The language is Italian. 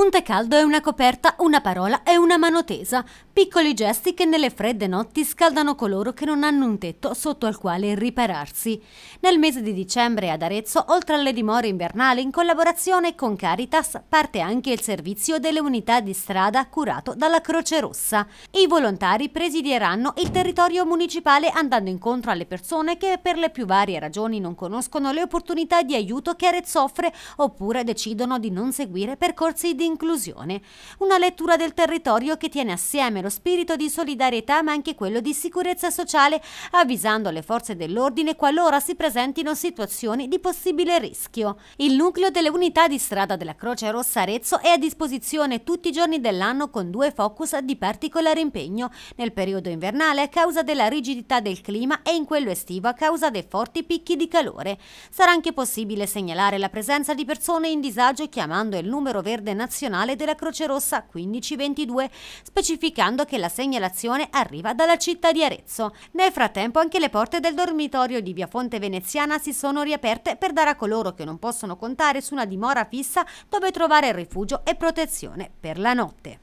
Un tè caldo è una coperta, una parola e una mano tesa, piccoli gesti che nelle fredde notti scaldano coloro che non hanno un tetto sotto al quale ripararsi. Nel mese di dicembre ad Arezzo, oltre alle dimore invernali, in collaborazione con Caritas, parte anche il servizio delle unità di strada curato dalla Croce Rossa. I volontari presidieranno il territorio municipale andando incontro alle persone che per le più varie ragioni non conoscono le opportunità di aiuto che Arezzo offre oppure decidono di non seguire percorsi di inclusione, una lettura del territorio che tiene assieme lo spirito di solidarietà ma anche quello di sicurezza sociale, avvisando le forze dell'ordine qualora si presentino situazioni di possibile rischio. Il nucleo delle unità di strada della Croce Rossa Arezzo è a disposizione tutti i giorni dell'anno con due focus di particolare impegno, nel periodo invernale a causa della rigidità del clima e in quello estivo a causa dei forti picchi di calore. Sarà anche possibile segnalare la presenza di persone in disagio chiamando il numero verde nazionale nazionale della Croce Rossa 1522, specificando che la segnalazione arriva dalla città di Arezzo. Nel frattempo anche le porte del dormitorio di Via Fonte Veneziana si sono riaperte per dare a coloro che non possono contare su una dimora fissa dove trovare rifugio e protezione per la notte.